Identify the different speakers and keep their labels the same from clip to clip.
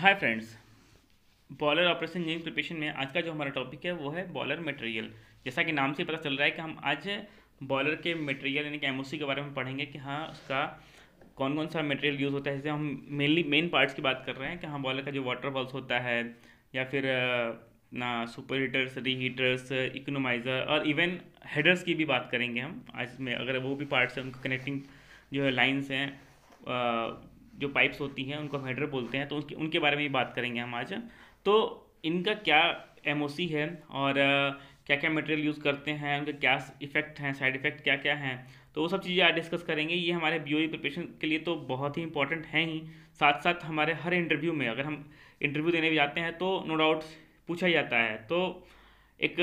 Speaker 1: हाय friends boiler operation engineering preparation में आज का जो हमारा टॉपिक है वो है बॉलर मटेरियल जैसा कि नाम से पता चल रहा है कि हम आज बॉलर के मटेरियल यानी कि एमओसी के बारे में पढ़ेंगे कि हाँ उसका कौन कौन सा मटेरियल यूज़ होता है जैसे हम मेनली मेन पार्ट्स की बात कर रहे हैं कि हाँ बॉलर का जो वाटर बॉल्स होता है या फिर ना superheaters reheaters economiser और इवन हेडर्स की भी बात करेंगे हम आज में अगर वो भी पार्ट्स हैं उनका कनेक्टिंग जो है लाइन्स हैं जो पाइप्स होती हैं उनको हेडर बोलते हैं तो उनके उनके बारे में भी बात करेंगे हम आज तो इनका क्या एम है और क्या क्या मटेरियल यूज़ करते हैं उनके क्या इफेक्ट हैं साइड इफेक्ट क्या क्या हैं तो वो सब चीज़ें आज डिस्कस करेंगे ये हमारे बी प्रिपरेशन e के लिए तो बहुत ही इंपॉर्टेंट हैं ही साथ साथ हमारे हर इंटरव्यू में अगर हम इंटरव्यू देने भी जाते हैं तो नो डाउट पूछा जाता है तो एक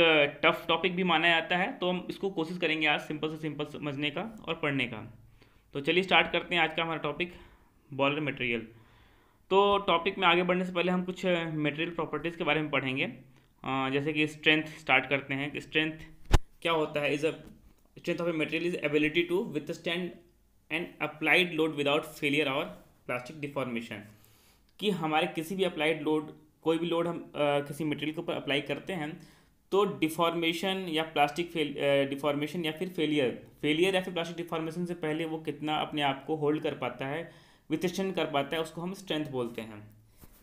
Speaker 1: टफ टॉपिक भी माना जाता है तो हम इसको कोशिश करेंगे आज सिंपल से सिंपल समझने का और पढ़ने का तो चलिए स्टार्ट करते हैं आज का हमारा टॉपिक बॉलर मटेरियल तो टॉपिक में आगे बढ़ने से पहले हम कुछ मटेरियल प्रॉपर्टीज़ के बारे में पढ़ेंगे जैसे कि स्ट्रेंथ स्टार्ट करते हैं कि स्ट्रेंथ क्या होता है is a strength of a material is ability to withstand and applied load without failure और प्लास्टिक डिफॉर्मेशन कि हमारे किसी भी अप्लाइड लोड कोई भी लोड हम आ, किसी मटेरियल के ऊपर अप्लाई करते हैं तो डिफॉर्मेशन या प्लास्टिक फेल डिफॉर्मेशन या फिर फेलियर फेलियर या फिर प्लास्टिक डिफॉर्मेशन से पहले वो कितना अपने आप को होल्ड कर पाता है वितस्टन कर पाता है उसको हम स्ट्रेंथ बोलते हैं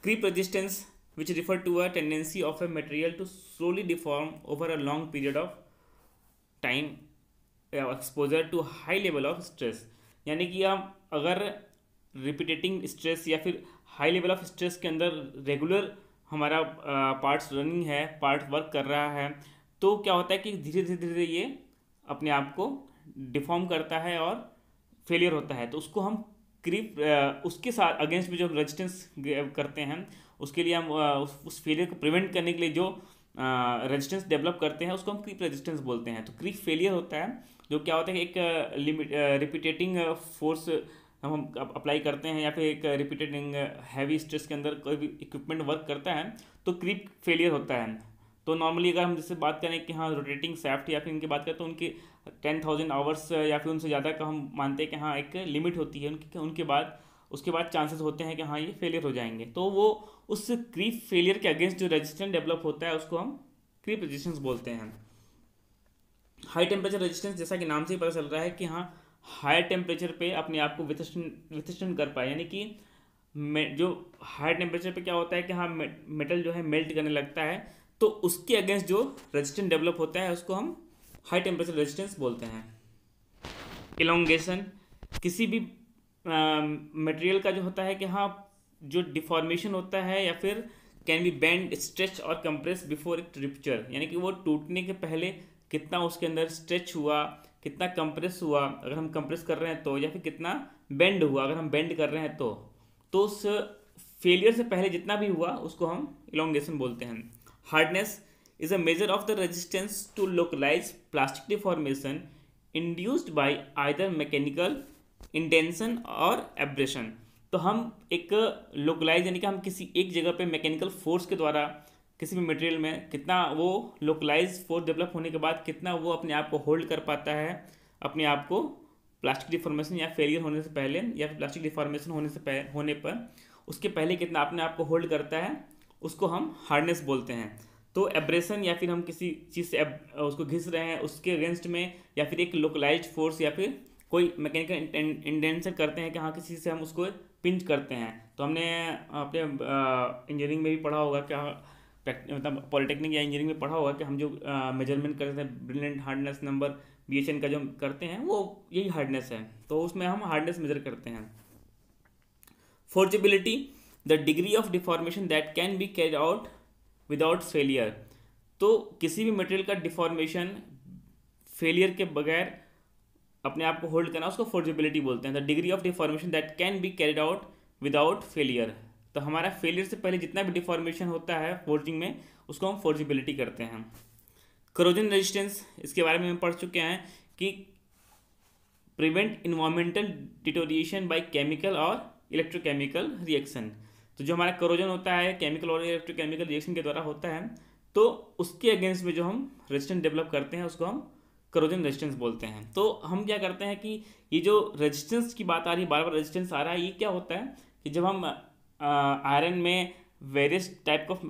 Speaker 1: creep resistance which refer to a tendency of a material to slowly deform over a long period of time exposure to high level of stress यानी कि आप अगर रिपीटेटिंग स्ट्रेस या फिर हाई लेवल ऑफ स्ट्रेस के अंदर regular हमारा parts running है पार्ट वर्क कर रहा है तो क्या होता है कि धीरे धीरे धीरे ये अपने आप को डिफॉर्म करता है और फेलियर होता है तो उसको हम क्रीप uh, उसके साथ अगेंस्ट में जो रेजिस्टेंस uh, करते हैं उसके लिए हम uh, उस फेलियर को प्रिवेंट करने के लिए जो रेजिस्टेंस डेवलप करते हैं उसको हम क्रीप रेजिस्टेंस बोलते हैं तो क्रीप फेलियर होता है जो क्या होता है एक लिमिट रिपीटेटिंग फोर्स हम हम अप्लाई करते हैं या फिर एक रिपीटेटिंग हैवी स्ट्रेस के अंदर कोई भी इक्विपमेंट वर्क करता है तो क्रीप फेलियर होता है तो नॉर्मली अगर हम जैसे बात करें कि हाँ रोटेटिंग सेफ्ट या फिर इनकी बात करें तो उनके टेन थाउजेंड आवर्स या फिर उनसे ज़्यादा का हम मानते हैं कि हाँ एक लिमिट होती है उनकी उनके बाद उसके बाद चांसेस होते हैं कि हाँ ये फेलियर हो जाएंगे तो वो उस क्रीप फेलियर के अगेंस्ट जो रेजिस्टेंस डेवलप होता है उसको हम क्रीप रेजिस्टेंस बोलते हैं हाई टेम्परेचर रेजिस्टेंस जैसा कि नाम से ही पता चल रहा है कि हाँ हाई टेम्परेचर पे अपने आप को विथिस्टेंट कर पाए यानी कि जो हाई टेम्परेचर पे क्या होता है कि हाँ मेटल जो है मेल्ट करने लगता है तो उसके अगेंस्ट जो रेजिस्टेंट डेवलप होता है उसको हम हाई टेम्परेचर रेजिस्टेंस बोलते हैं इलोंगेशन किसी भी मटेरियल का जो होता है कि हाँ जो डिफॉर्मेशन होता है या फिर कैन बी बैंड स्ट्रेच और कंप्रेस बिफोर इट रिप्चर यानी कि वो टूटने के पहले कितना उसके अंदर स्ट्रेच हुआ कितना कंप्रेस हुआ अगर हम कंप्रेस कर रहे हैं तो या फिर कितना बेंड हुआ अगर हम बेंड कर रहे हैं तो तो उस फेलियर से पहले जितना भी हुआ उसको हम इलोंगेशन बोलते हैं hardness is a measure of the resistance to localized plastic deformation induced by either mechanical indentation और एब्रेशन तो हम एक लोकलाइज यानी कि हम किसी एक जगह पे मैकेनिकल फोर्स के द्वारा किसी भी मटेरियल में कितना वो लोकलाइज फोर्स डेवलप होने के बाद कितना वो अपने आप को होल्ड कर पाता है अपने आप को प्लास्टिक डिफॉर्मेशन या फेलियर होने से पहले या फिर प्लास्टिक डिफॉर्मेशन होने से पहले होने पर उसके पहले कितना अपने आप को होल्ड करता है उसको हम हार्डनेस बोलते हैं तो एब्रेशन या फिर हम किसी चीज़ से उसको घिस रहे हैं उसके अगेंस्ट में या फिर एक लोकलाइज फोर्स या फिर कोई मैकेनिकल इंडेंसर करते हैं कि हाँ किसी से हम उसको पिंच करते हैं तो हमने अपने इंजीनियरिंग में भी पढ़ा होगा क्या हाँ, मतलब पॉलिटेक्निक या इंजीनियरिंग में पढ़ा होगा कि हम जो मेजरमेंट करते हैं brilliant hardness number B H N का जो करते हैं वो यही हार्डनेस है तो उसमें हम हार्डनेस मेजर करते हैं forgeability the degree of deformation that can be carry out without failure तो किसी भी मटेरियल का डिफॉर्मेशन फेलियर के बगैर अपने आप को होल्ड करना उसको फोर्जिबिलिटी बोलते हैं the degree of deformation that can be carried out without failure तो हमारा फेलियर से पहले जितना भी डिफॉर्मेशन होता है फोर्जिंग में उसको हम फोर्जिबिलिटी करते हैं क्रोजन रेजिस्टेंस इसके बारे में हम पढ़ चुके हैं कि prevent environmental deterioration by chemical और इलेक्ट्रोकेमिकल रिएक्शन तो जो हमारा करोजन होता है केमिकल और इलेक्ट्रोकेमिकल रिएक्शन के द्वारा होता है तो उसके अगेंस्ट में जो हम रेजिस्टेंस डेवलप करते हैं उसको हम करोजन रेजिस्टेंस बोलते हैं तो हम क्या करते हैं कि ये जो रेजिस्टेंस की बात आ रही है बार बार रेजिस्टेंस आ रहा है ये क्या होता है कि जब हम आयरन में वेरियस टाइप ऑफ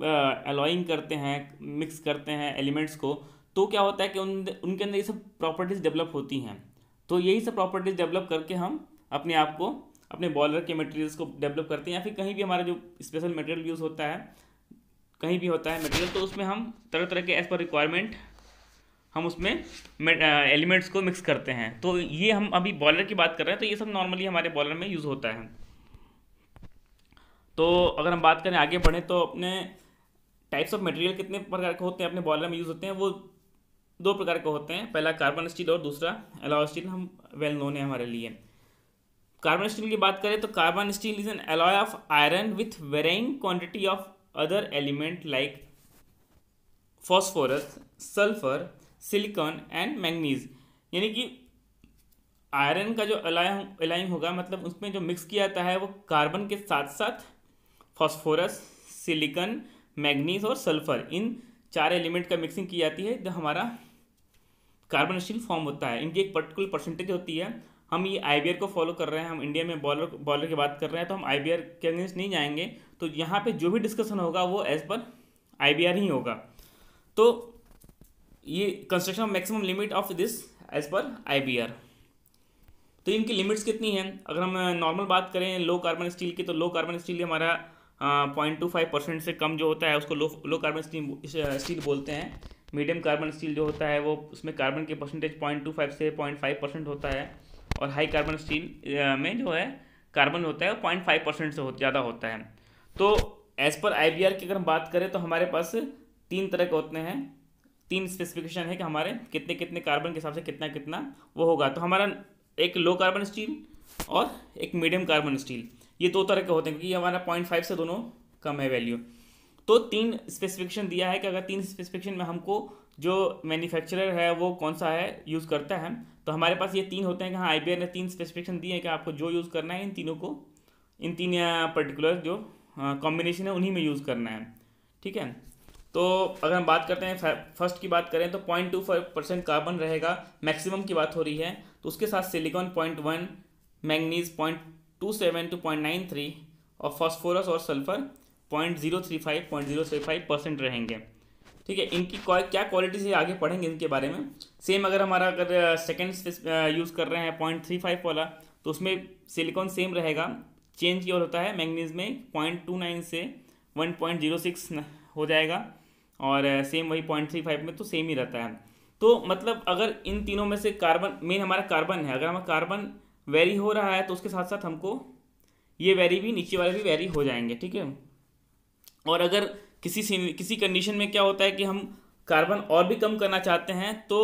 Speaker 1: अलॉइंग करते हैं मिक्स करते हैं एलिमेंट्स को तो क्या होता है कि उन उनके अंदर ये सब प्रॉपर्टीज़ डेवलप होती हैं तो यही सब प्रॉपर्टीज़ डेवलप करके हम अपने आप को अपने बॉलर के मटेरियल्स को डेवलप करते हैं या फिर कहीं भी हमारा जो स्पेशल मटेरियल यूज़ होता है कहीं भी होता है मटेरियल तो उसमें हम तरह तरह के एज पर रिक्वायरमेंट हम उसमें एलिमेंट्स को मिक्स करते हैं तो ये हम अभी बॉलर की बात कर रहे हैं तो ये सब नॉर्मली हमारे बॉलर में यूज़ होता है तो अगर हम बात करें आगे बढ़ें तो अपने टाइप्स ऑफ मटेरियल कितने प्रकार के होते हैं अपने बॉलर में यूज़ होते हैं वो दो प्रकार के होते हैं पहला कार्बन स्टील और दूसरा एलाव स्टील हम वेल नोन है हमारे लिए कार्बन स्टील की बात करें तो carbon steel is an alloy of iron with varying quantity of other element like phosphorus sulphur silicon and manganese यानी कि आयरन का जो अलाय अलाइंग होगा मतलब उसमें जो मिक्स किया जाता है वो कार्बन के साथ साथ फॉस्फोरस सिलिकन मैग्नीज और सल्फर इन चार एलिमेंट का मिक्सिंग की जाती है जो हमारा कार्बन स्टील फॉर्म होता है इनकी एक पर्टिकुलर परसेंटेज होती है हम ये आई को फॉलो कर रहे हैं हम इंडिया में बॉलर बॉलर की बात कर रहे हैं तो हम आई के अगेंस्ट नहीं जाएंगे तो यहाँ पे जो भी डिस्कशन होगा वो एज पर आई ही होगा तो ये construction of maximum limit of this as per I तो इनकी लिमिट्स कितनी हैं अगर हम नॉर्मल uh, बात करें लो कार्बन स्टील की तो लो कार्बन स्टील हमारा पॉइंट टू फाइव परसेंट से कम जो होता है उसको low low carbon steel steel बोलते हैं मीडियम कार्बन स्टील जो होता है वो उसमें कार्बन के परसेंटेज पॉइंट टू फाइव से पॉइंट फाइव परसेंट होता है और हाई कार्बन स्टील में जो है कार्बन होता है पॉइंट फाइव परसेंट से हो, ज़्यादा होता है तो एज़ पर आई की अगर हम बात करें तो हमारे पास तीन तरह के होते हैं तीन स्पेसिफिकेशन है कि हमारे कितने कितने कार्बन के हिसाब से कितना कितना वो होगा तो हमारा एक लो कार्बन स्टील और एक मीडियम कार्बन स्टील ये दो तरह के होते हैं क्योंकि हमारा पॉइंट फाइव से दोनों कम है वैल्यू तो तीन स्पेसिफिकेशन दिया है कि अगर तीन स्पेसिफिकेशन में हमको जो मैन्युफैक्चरर है वो कौन सा है यूज़ करता है तो हमारे पास ये तीन होते हैं कि हाँ आई ने तीन स्पेसिफिकेशन दिए हैं कि आपको जो यूज़ करना है इन तीनों को इन तीन पर्टिकुलर जो कॉम्बिनेशन हाँ, है उन्हीं में यूज़ करना है ठीक है तो अगर हम बात करते हैं फर्स्ट की बात करें तो point two five percent carbon रहेगा मैक्सिमम की बात हो रही है तो उसके साथ silicon point one manganese point two seven two point nine three और फॉस्फोरस और sulphur point zero three five point zero three five percent रहेंगे ठीक है इनकी क्या क्वालिटी से आगे पढ़ेंगे इनके बारे में सेम अगर हमारा अगर सेकेंड यूज़ कर रहे हैं पॉइंट थ्री फाइव वाला तो उसमें सिलिकॉन सेम रहेगा चेंज की ओर होता है मैंगनीज में पॉइंट टू नाइन से वन पॉइंट जीरो सिक्स हो जाएगा और सेम वही पॉइंट थ्री फाइव में तो सेम ही रहता है तो मतलब अगर इन तीनों में से कार्बन मेन हमारा कार्बन है अगर हमारा कार्बन वेरी हो रहा है तो उसके साथ साथ हमको ये वेरी भी नीचे वाले भी वेरी हो जाएंगे ठीक है और अगर किसी किसी कंडीशन में क्या होता है कि हम कार्बन और भी कम करना चाहते हैं तो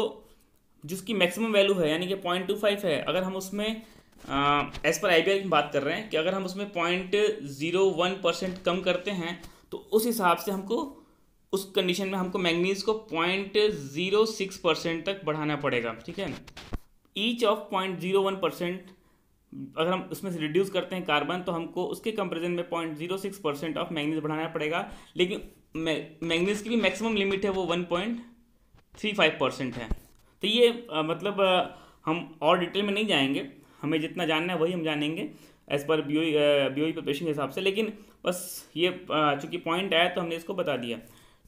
Speaker 1: जिसकी मैक्सिमम वैल्यू है यानी कि पॉइंट टू फाइव है अगर हम उसमें एज पर आई की बात कर रहे हैं कि अगर हम उसमें पॉइंट ज़ीरो वन परसेंट कम करते हैं तो उस हिसाब से हमको उस कंडीशन में हमको मैंगनीज को पॉइंट ज़ीरो सिक्स परसेंट तक बढ़ाना पड़ेगा ठीक है ना each of point zero one percent अगर हम उसमें से रिड्यूस करते हैं कार्बन तो हमको उसके कंपेरिजन में point zero six percent of manganese बढ़ाना पड़ेगा लेकिन मैंगनीज की भी मैक्सिमम लिमिट है वो one point three five percent है तो ये आ, मतलब आ, हम और डिटेल में नहीं जाएंगे हमें जितना जानना है वही हम जानेंगे as per B B preparation के हिसाब से लेकिन बस ये चूँकि पॉइंट आया तो हमने इसको बता दिया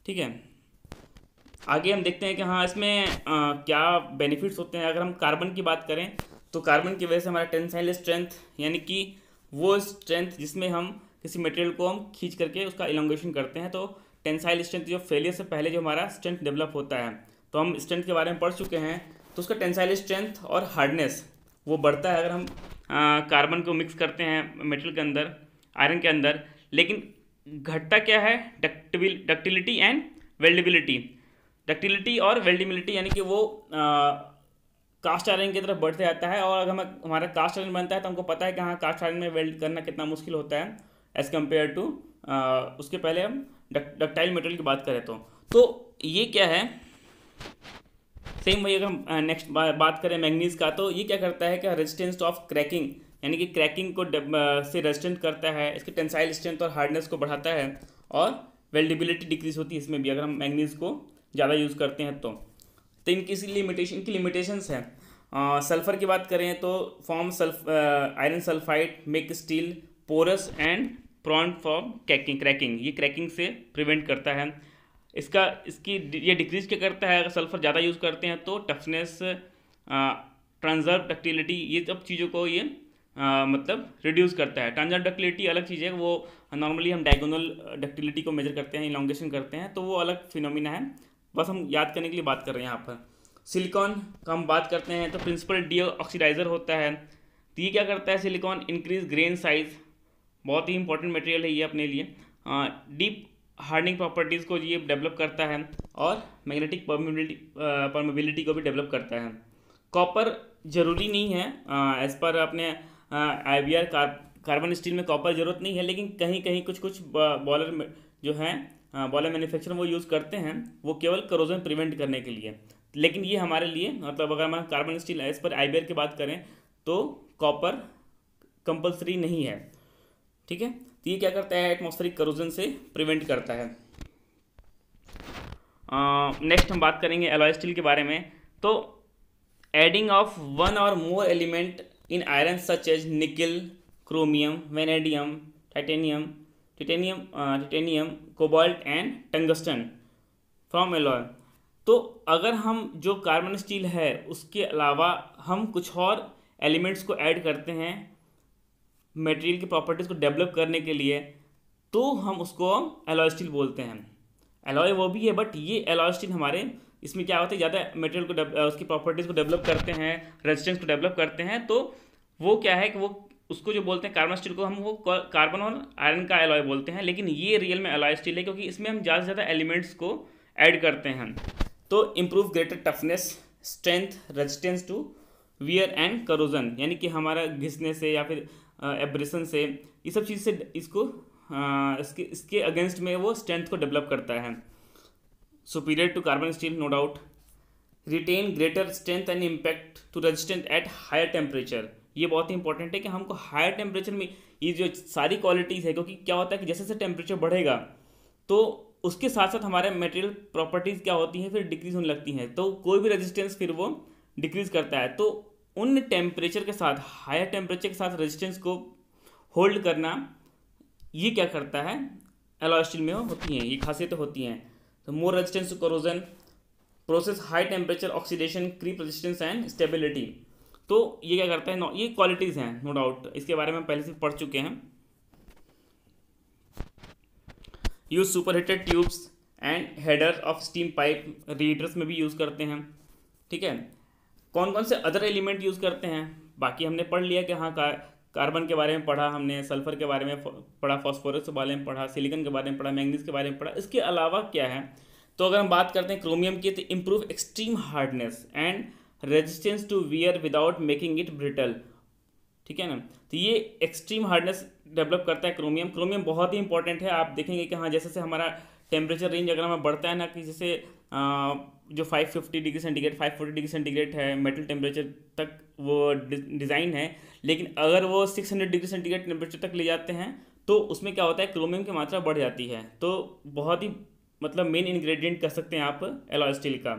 Speaker 1: ठीक है आगे हम देखते हैं कि हाँ इसमें आ, क्या बेनिफिट्स होते हैं अगर हम कार्बन की बात करें तो कार्बन की वजह से हमारा टेंसाइल स्ट्रेंथ यानी कि वो स्ट्रेंथ जिसमें हम किसी मटेरियल को हम खींच करके उसका इलोंगेशन करते हैं तो टेंसाइल स्ट्रेंथ जो फेलियर से पहले जो हमारा स्ट्रेंथ डेवलप होता है तो हम स्ट्रेंथ के बारे में पढ़ चुके हैं तो उसका टेंसाइल स्ट्रेंथ और हार्डनेस वो बढ़ता है अगर हम कार्बन को मिक्स करते हैं मेटल के अंदर आयरन के अंदर लेकिन घटता क्या है ductile ductility and weldability ductility और वेल्डिबिलिटी यानी कि वो आ, कास्ट आयरन की तरफ बढ़ते जाता है और अगर हम हमारा कास्ट आयरन बनता है तो हमको पता है कि हाँ कास्ट आयरन में वेल्ड करना कितना मुश्किल होता है एज़ कम्पेयर टू उसके पहले हम डक्टाइल मेटेरियल की बात करें तो तो ये क्या है सेम वही अगर हम नेक्स्ट बात करें मैंगनीज का तो ये क्या करता है कि रेजिस्टेंस ऑफ क्रैकिंग यानी कि क्रैकिंग को से रेजिस्टेंट करता है इसके टेंसाइल स्ट्रेंथ और हार्डनेस को बढ़ाता है और वेल्डेबिलिटी डिक्रीज होती है इसमें भी अगर हम मैंगनीज को ज़्यादा यूज़ करते हैं तो तो इनकी लिमिटेशन इनकी लिमिटेशंस हैं सल्फ़र की बात करें तो form sulph iron sulphide make steel porous and prone form cracking cracking ये क्रैकिंग से प्रिवेंट करता है इसका इसकी ये डिक्रीज क्या करता है अगर सल्फ़र ज़्यादा यूज़ करते हैं तो टफनेस ट्रांजर्व डक्टिलिटी ये सब चीज़ों को ये आ, मतलब रिड्यूस करता है ट्रांजर्व डक्टिलिटी अलग चीज़ है वो नॉर्मली हम डायगोनल डक्टिलिटी को मेजर करते हैं इलांगेशन करते हैं तो वो अलग फिनोमिना है बस हम याद करने के लिए बात कर रहे हैं यहाँ पर सिलिकॉन का हम बात करते हैं तो प्रिंसिपल डी ऑक्सीडाइज़र होता है तो ये क्या करता है सिलिकॉन इंक्रीज ग्रेन साइज बहुत ही इंपॉर्टेंट मटेरियल है ये अपने लिए डीप हार्डनिंग प्रॉपर्टीज़ को ये डेवलप करता है और मैग्नेटिक परमिबिलिटी परमिबिलिटी को भी डेवलप करता है कॉपर ज़रूरी नहीं है एज़ पर अपने I V R carbon steel में कॉपर ज़रूरत नहीं है लेकिन कहीं कहीं कुछ कुछ बॉलर जो हैं बॉयलर मैन्युफैक्चर वो यूज़ करते हैं वो केवल करोजन प्रिवेंट करने के लिए लेकिन ये हमारे लिए मतलब अगर हम कार्बन स्टील एज पर आई की बात करें तो कॉपर कंपलसरी नहीं है ठीक है तो ये क्या करता है एटमोस्फेरिक करोजन से प्रिवेंट करता है नेक्स्ट हम बात करेंगे एलॉय स्टील के बारे में तो एडिंग ऑफ वन और more element in iron such as nickel chromium vanadium titanium titanium titanium cobalt and tungsten from alloy तो अगर हम जो कार्बन स्टील है उसके अलावा हम कुछ और एलिमेंट्स को ऐड करते हैं मटेरियल की प्रॉपर्टीज़ को डेवलप करने के लिए तो हम उसको एलॉय स्टील बोलते हैं एलॉय वो भी है बट ये एलॉय स्टील हमारे इसमें क्या होता है ज़्यादा मटेरियल को उसकी प्रॉपर्टीज़ को डेवलप करते हैं रेजिस्टेंस को डेवलप करते हैं तो वो क्या है कि वो उसको जो बोलते हैं कार्बन स्टील को हम वो कार्बन और आयरन का एलॉय बोलते हैं लेकिन ये रियल में अलॉय स्टील है क्योंकि इसमें हम ज़्यादा से ज़्यादा एलिमेंट्स को ऐड करते हैं तो improve greater toughness strength resistance to wear and corrosion यानी कि हमारा घिसने से या फिर एब्रेशन से ये सब चीज़ से इसको इसके इसके अगेंस्ट में वो स्ट्रेंथ को डेवलप करता है superior to carbon steel no doubt retain greater strength and impact to resistant at higher temperature ये बहुत ही इंपॉर्टेंट है कि हमको हायर टेम्परेचर में ये जो सारी क्वालिटीज़ है क्योंकि क्या होता है कि जैसे जैसे टेम्परेचर बढ़ेगा तो उसके साथ साथ हमारे मटेरियल प्रॉपर्टीज़ क्या होती हैं फिर डिक्रीज होने लगती हैं तो कोई भी रेजिस्टेंस फिर वो डिक्रीज करता है तो उन टेम्परेचर के साथ हायर टेम्परेचर के साथ रेजिस्टेंस को होल्ड करना ये क्या करता है एलॉय स्टील में होती हैं ये खासियतें होती हैं तो more resistance to corrosion process high temperature oxidation creep resistance and stability तो ये क्या करता है नो ये क्वालिटीज़ हैं नो डाउट इसके बारे में पहले से पढ़ चुके हैं use superheated tubes and header of steam pipe readers में भी यूज़ करते हैं ठीक है कौन कौन से अदर एलिमेंट यूज़ करते हैं बाकी हमने पढ़ लिया कि हाँ का कार्बन के बारे में पढ़ा हमने सल्फर के बारे में पढ़ा फॉस्फोरस के बारे में पढ़ा सिलिकन के बारे में पढ़ा मैंगनीज के बारे में पढ़ा इसके अलावा क्या है तो अगर हम बात करते हैं क्रोमियम की तो improve extreme hardness and resistance to wear without making it brittle ठीक है ना तो ये एक्सट्रीम हार्डनेस डेवलप करता है क्रोमियम क्रोमियम बहुत ही इंपॉर्टेंट है आप देखेंगे कि हाँ जैसे जैसे हमारा टेम्परेचर रेंज अगर हमें बढ़ता है ना कि जैसे आ, जो 550 डिग्री सेंटीग्रेड 540 डिग्री सेंटीग्रेड है मेटल टेम्परेचर तक वो डिज़ाइन है लेकिन अगर वो 600 डिग्री सेंटीग्रेड टेम्परेचर तक ले जाते हैं तो उसमें क्या होता है क्रोमियम की मात्रा बढ़ जाती है तो बहुत ही मतलब मेन इन्ग्रेडियंट कह सकते हैं आप एलॉय स्टील का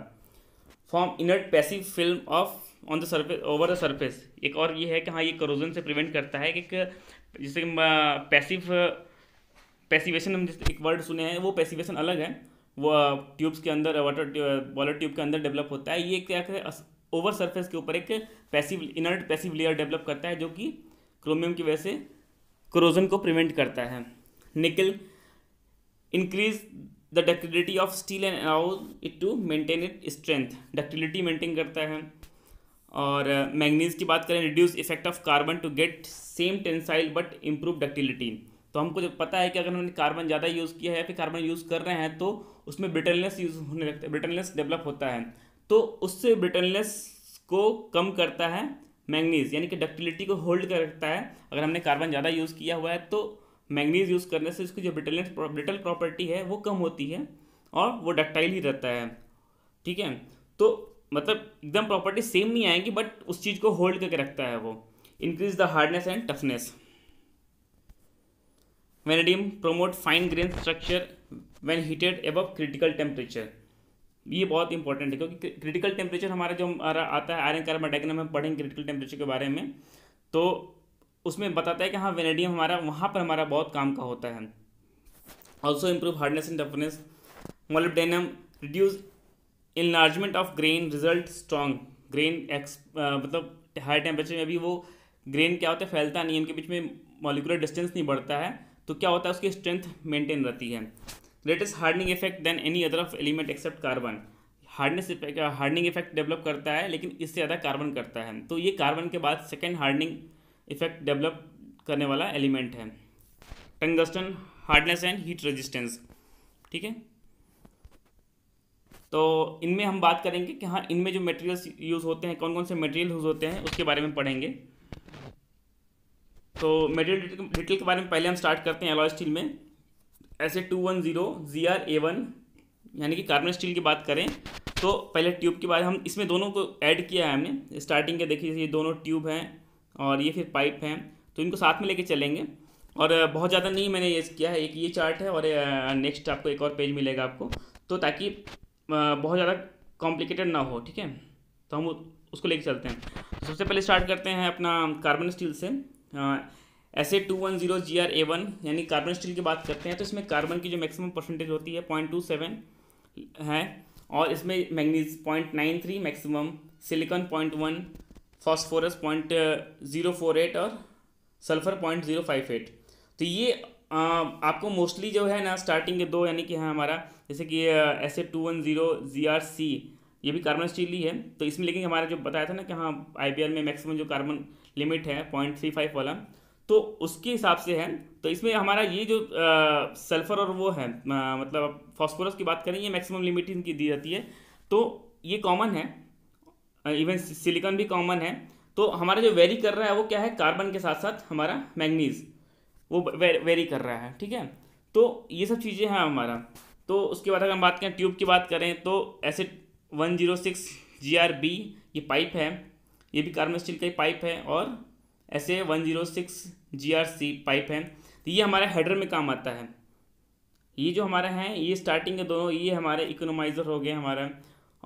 Speaker 1: form inert passive film of on the surface over the surface एक और ये है कि हाँ ये करोजन से प्रिवेंट करता है एक जैसे पैसिव पैसिवेशन हम जिस एक वर्ड सुने हैं वो पैसिवेशन अलग है वो ट्यूब्स के अंदर वाटर बॉलर ट्यूब के अंदर डेवलप होता है ये क्या है ओवर सरफेस के ऊपर एक passive inert passive layer develop करता है जो कि क्रोमियम की वजह से क्रोजन को प्रिवेंट करता है nickel increase the ductility of steel and allow it to maintain it strength ductility maintain करता है और uh, की बात करें reduce effect of carbon to get same tensile but improve ductility तो हमको जब पता है कि अगर हमने कार्बन ज़्यादा यूज़ किया है या फिर कार्बन यूज़ कर रहे हैं तो उसमें ब्रिटलनेस यूज होने लगता है ब्रिटलनेस डेवलप होता है तो उससे ब्रिटलनेस को कम करता है मैंगनीज यानी कि डक्टिलिटी को होल्ड कर रखता है अगर हमने कार्बन ज़्यादा यूज़ किया हुआ है तो मैगनीज यूज़ करने से इसकी जो ब्रिटल ब्रिटल प्रॉपर्टी है वो कम होती है और वो डक्टाइल ही रहता है ठीक है तो मतलब एकदम प्रॉपर्टी सेम नहीं आएगी बट उस चीज़ को होल्ड करके रखता है वो increase the hardness and toughness vanadium promote fine grain structure when heated above critical temperature ये बहुत इंपॉर्टेंट है क्योंकि क्रिटिकल टेम्परेचर हमारा जो हमारा आता है आयरन कार्बन डाइग्राम में पढ़ेंगे क्रिटिकल टेम्परेचर के बारे में तो उसमें बताता है कि हाँ वेनेडियम हमारा वहाँ पर हमारा बहुत काम का होता है also improve hardness and toughness molybdenum reduce enlargement of grain result strong grain एक्स मतलब हाई टेम्परेचर में भी वो ग्रेन क्या होता है फैलता नहीं इनके बीच में मॉलिकुलर डिस्टेंस नहीं बढ़ता है तो क्या होता है उसकी स्ट्रेंथ मेंटेन रहती है greatest hardening effect than any other of element except carbon hardness hardening effect develop करता है लेकिन इससे ज़्यादा कार्बन करता है तो ये कार्बन के बाद सेकेंड हार्डनिंग इफेक्ट डेवलप करने वाला एलिमेंट है tungsten hardness and heat resistance ठीक है तो इनमें हम बात करेंगे कि हाँ इनमें जो मटेरियल्स यूज़ होते हैं कौन कौन से मटेरियल यूज़ होते हैं उसके बारे में पढ़ेंगे तो मटेरियल डिटेल के बारे में पहले हम स्टार्ट करते हैं एलॉय स्टील में ऐसे two one zero G R A one यानी कि कार्बन स्टील की बात करें तो पहले ट्यूब के बारे में हम इसमें दोनों को ऐड किया है हमने स्टार्टिंग के देखिए ये दोनों ट्यूब हैं और ये फिर पाइप हैं तो इनको साथ में लेके चलेंगे और बहुत ज़्यादा नहीं मैंने ये किया है एक ये चार्ट है और नेक्स्ट आपको एक और पेज मिलेगा आपको तो ताकि बहुत ज़्यादा कॉम्प्लिकेटेड ना हो ठीक है तो हम उसको लेके चलते हैं सबसे पहले स्टार्ट करते हैं अपना कार्बन स्टील से S A two one zero G R A one यानी कार्बन स्टील की बात करते हैं तो इसमें कार्बन की जो मैक्सिमम परसेंटेज होती है पॉइंट टू सेवन है और इसमें manganese point nine three maximum silicon point one phosphorus point zero four eight और sulphur point zero five eight तो ये आ, आपको मोस्टली जो है ना स्टार्टिंग के दो यानी कि हाँ हमारा जैसे कि S A two one zero G R C ये भी कार्बन स्टील ही है तो इसमें लेकिन हमारा जो बताया था ना कि हाँ आई में मैक्सिमम जो कार्बन लिमिट है पॉइंट थ्री फाइव वाला तो उसके हिसाब से है तो इसमें हमारा ये जो आ, सल्फर और वो है आ, मतलब फॉस्फोरस की बात करें ये मैक्सिमम लिमिट इनकी दी जाती है तो ये कॉमन है इवन uh, सिलिकॉन भी कॉमन है तो हमारा जो वेरी कर रहा है वो क्या है कार्बन के साथ साथ हमारा मैग्नीज वो वेरी कर रहा है ठीक है तो ये सब चीज़ें हैं हमारा तो उसके बाद अगर हम बात करें ट्यूब की बात करें तो ऐसे one zero six G R B ये पाइप है ये भी कार्बन स्टील का ही पाइप है और ऐसे one zero six G R C pipe है तो ये हमारा हेडर में काम आता है ये जो हमारा है ये स्टार्टिंग के दोनों ये हमारे इकोनोमाइज़र हो गए हमारा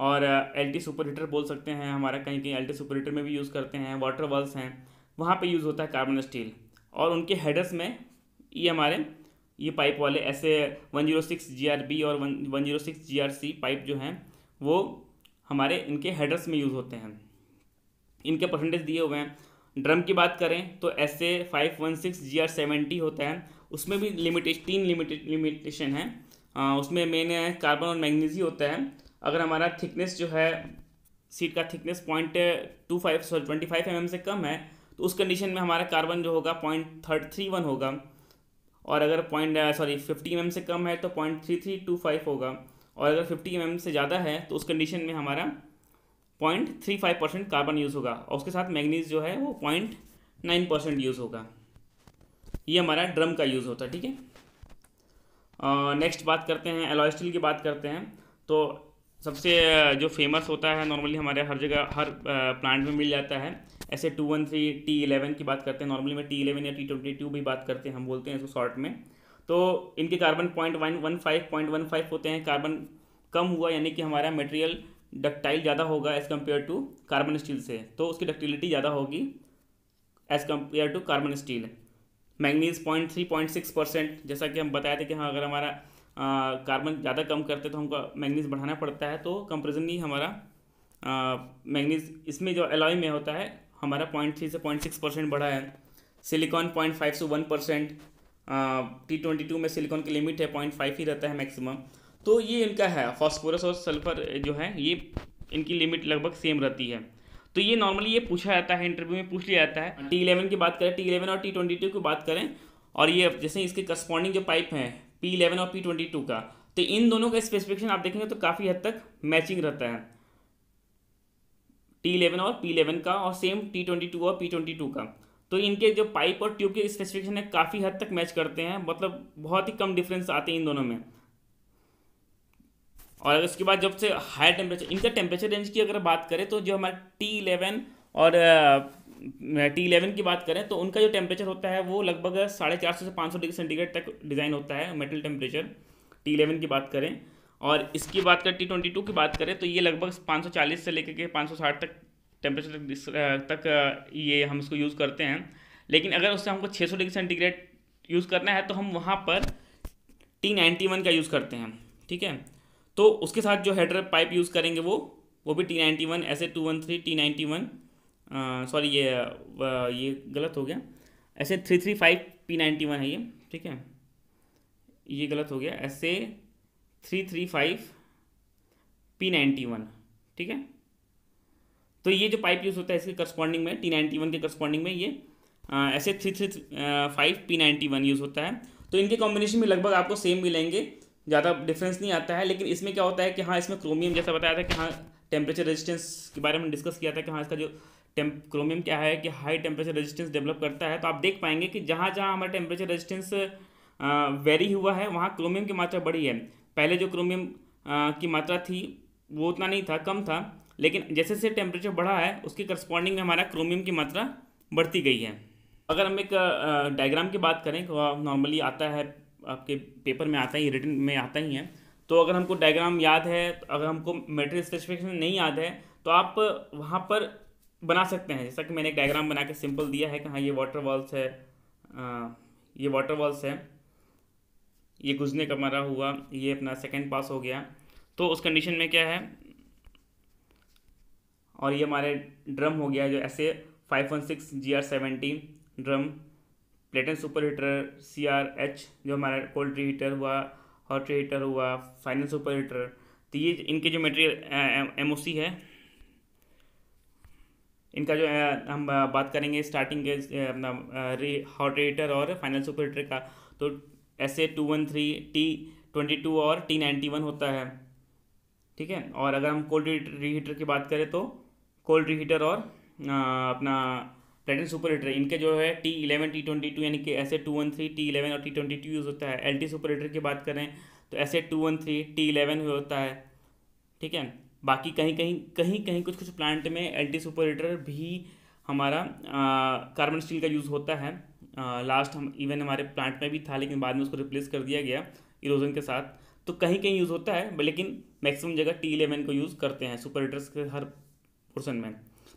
Speaker 1: और एल टी सुपर हीटर बोल सकते हैं हमारा कहीं कहीं एल टी सुपर हीटर में भी यूज़ करते हैं वाटर वॉल्स हैं वहाँ पे यूज़ होता है कार्बन स्टील और उनके हेडर्स में ये हमारे ये पाइप वाले ऐसे one zero six G R B और one one zero six G R C pipe जो हैं वो हमारे इनके हेडर्स में यूज़ होते हैं इनके परसेंटेज दिए हुए हैं ड्रम की बात करें तो ऐसे five one six G R seventy होता है उसमें भी लिमिटेशन तीन लिमिटेशन है उसमें मेन कार्बन और मैगनीजी होता है अगर हमारा थिकनेस जो है सीट का thickness point two five sorry twenty five M से कम है तो उस कंडीशन में हमारा कार्बन जो होगा पॉइंट थर्ट थ्री वन होगा और अगर पॉइंट सॉरी फिफ्टी एम से कम है तो point three three two five होगा और अगर फिफ्टी एम mm से ज़्यादा है तो उस कंडीशन में हमारा point three five percent carbon use होगा और उसके साथ मैगनीज जो है वो पॉइंट नाइन परसेंट यूज़ होगा ये हमारा ड्रम का यूज़ होता है ठीक है नेक्स्ट बात करते हैं एलॉय स्टील की बात करते हैं तो सबसे जो फेमस होता है नॉर्मली हमारे हर जगह हर प्लांट में मिल जाता है ऐसे two one three T eleven की बात करते हैं नॉर्मली में टी इलेवन या टी ट्वेंटी टू भी बात करते हैं हम बोलते हैं इसको शॉर्ट में तो इनके carbon point one one five point one five होते हैं कार्बन कम हुआ यानी कि हमारा मटेरियल डक्टाइल ज़्यादा होगा as compare to carbon steel से तो उसकी डक्टिलिटी ज़्यादा होगी as compare to carbon steel manganese point three point six percent जैसा कि हम बताए थे कि हाँ अगर हमारा कार्बन ज़्यादा कम करते तो हमको मैगनीज बढ़ाना पड़ता है तो ही हमारा मैगनीज इसमें जो एलॉय में होता है हमारा पॉइंट थ्री से पॉइंट सिक्स परसेंट बढ़ा है सिलिकॉन पॉइंट फाइव से one percent T twenty two में सिलिकॉन की लिमिट है पॉइंट फाइव ही रहता है मैक्सिमम तो ये इनका है फॉस्फोरस और सल्फर जो है ये इनकी लिमिट लगभग सेम रहती है तो ये नॉर्मली ये पूछा जाता है इंटरव्यू में पूछ लिया जाता है टी इलेवन की बात करें टी इलेवन और टी ट्वेंटी टू की बात करें और ये जैसे इसके करस्पॉन्डिंग जो पाइप हैं पी इलेवन और पी ट्वेंटी टू का तो इन दोनों का स्पेसिफिकेशन आप देखेंगे तो काफ़ी हद तक मैचिंग रहता है टी इलेवन और पी इलेवन का और सेम टी ट्वेंटी टू और पी ट्वेंटी टू का तो इनके जो पाइप और ट्यूब के स्पेसिफिकेशन है काफ़ी हद तक मैच करते हैं मतलब बहुत ही कम डिफरेंस आते हैं इन दोनों में और उसके बाद जब से हाई टेम्परेचर इनका टेम्परेचर रेंज की अगर बात करें तो जो हमारा टी इलेवन और टी इलेवन की बात करें तो उनका जो टेम्परेचर होता है वो लगभग साढ़े चार सौ से पाँच सौ डिग्री सेंटीग्रेड तक डिज़ाइन होता है मेटल टेम्परेचर टी इलेवन की बात करें और इसकी बात करें टी ट्वेंटी टू की बात करें तो ये लगभग पाँच सौ चालीस से लेकर के पाँच सौ साठ तक टेम्परेचर तक ये हम इसको यूज़ करते हैं लेकिन अगर उससे हमको छः सौ डिग्री सेंटीग्रेड यूज़ करना है तो हम वहाँ पर टी नाइन्टी वन का यूज़ करते हैं ठीक है तो उसके साथ जो हेडर पाइप यूज़ करेंगे वो वो भी T ninety one S A two one three T ninety one sorry ये ये गलत हो गया ऐसे three three five P ninety one है ये ठीक है ये गलत हो गया ऐसे three three five P ninety one ठीक है तो ये जो पाइप यूज़ होता है इसके करस्पॉन्डिंग में टी नाइन्टी वन के करस्पॉन्डिंग में ये ऐसे three three five P ninety one use होता है तो इनके कॉम्बिनेशन में लगभग आपको सेम मिलेंगे ज़्यादा डिफरेंस नहीं आता है लेकिन इसमें क्या होता है कि हाँ इसमें क्रोमियम जैसा बताया था कि हाँ टेम्परेचर रेजिस्टेंस के बारे में डिस्कस किया था कि हाँ इसका जो टेम्प क्रोमियम क्या है कि हाई टेम्परेचर रेजिस्टेंस डेवलप करता है तो आप देख पाएंगे कि जहाँ जहाँ हमारा टेम्परेचर रेजिस्टेंस वेरी हुआ है वहाँ क्रोमियम की मात्रा बढ़ी है पहले जो क्रोमियम की मात्रा थी वो उतना नहीं था कम था लेकिन जैसे जैसे टेम्परेचर बढ़ा है उसके करस्पॉन्डिंग में हमारा क्रोमियम की मात्रा बढ़ती गई है अगर हम एक डायग्राम की बात करें नॉर्मली तो आता है आपके पेपर में आता ही रिटर्न में आता ही है तो अगर हमको डायग्राम याद है अगर हमको मेटेरियल स्पेसिफिकेशन नहीं याद है तो आप वहाँ पर बना सकते हैं जैसा कि मैंने एक डायग्राम बना के सिंपल दिया है कि हाँ ये वाटर वॉल्स है आ, ये वाटर वॉल्स है ये घुसने का मरा हुआ ये अपना सेकेंड पास हो गया तो उस कंडीशन में क्या है और ये हमारे ड्रम हो गया जो ऐसे five one six G R seventy drum platen super heater C R H जो हमारा कोल्ड ट्री हीटर हुआ हॉट ट्री हीटर हुआ फाइनल सुपर हीटर तो ये इनके जो मटेरियल एम ओ सी है इनका जो हम बात करेंगे स्टार्टिंग के अपना हॉट रेटर और फाइनल सुपरेटर का तो S A two one three T twenty two और टी नाइन्टी वन होता है ठीक है और अगर हम कोल्ड रीहीटर की बात करें तो कोल्ड रीहीटर और अपना प्लेटिन सुपर हीटर इनके जो है T eleven T twenty two यानी कि S A two one three T eleven और टी ट्वेंटी टू यूज़ होता है एल टी सुपर हीटर की बात करें तो S A two one three T eleven होता है ठीक है बाकी कहीं कहीं कहीं कहीं कुछ कुछ प्लांट में एल टी सुपरेटर भी हमारा कार्बन स्टील का यूज़ होता है आ, लास्ट हम इवन हमारे प्लांट में भी था लेकिन बाद में उसको रिप्लेस कर दिया गया इरोजन के साथ तो कहीं कहीं यूज़ होता है लेकिन मैक्सिमम जगह टी इलेवन को यूज़ करते हैं सुपरेटर्स के हर पोर्सन में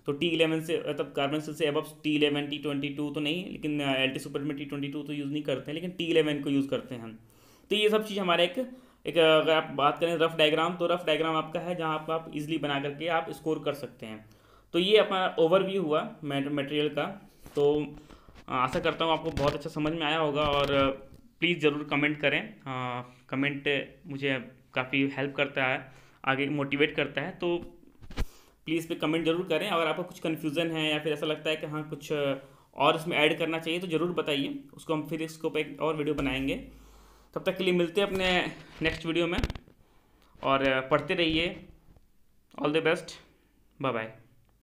Speaker 1: तो टी इलेवन से मतलब कार्बन स्टील से अब T eleven T twenty two तो नहीं लेकिन एल टी सुपर में टी ट्वेंटी टू तो यूज़ नहीं करते हैं लेकिन टी इलेवन को यूज़ करते हैं तो ये सब चीज़ हमारा एक एक अगर आप बात करें रफ डायग्राम तो रफ डायग्राम आपका है जहाँ आप, आप इजिली बना करके आप स्कोर कर सकते हैं तो ये अपना ओवरव्यू हुआ मटेरियल का तो आशा करता हूँ आपको बहुत अच्छा समझ में आया होगा और प्लीज़ ज़रूर कमेंट करें आ, कमेंट मुझे काफ़ी हेल्प करता है आगे मोटिवेट करता है तो प्लीज़ पे कमेंट जरूर करें अगर आपको कुछ कन्फ्यूज़न है या फिर ऐसा लगता है कि हाँ कुछ और इसमें ऐड करना चाहिए तो ज़रूर बताइए उसको हम फिर इसको पर एक और वीडियो बनाएंगे तब तक के लिए मिलते हैं अपने नेक्स्ट वीडियो में और पढ़ते रहिए all the best bye bye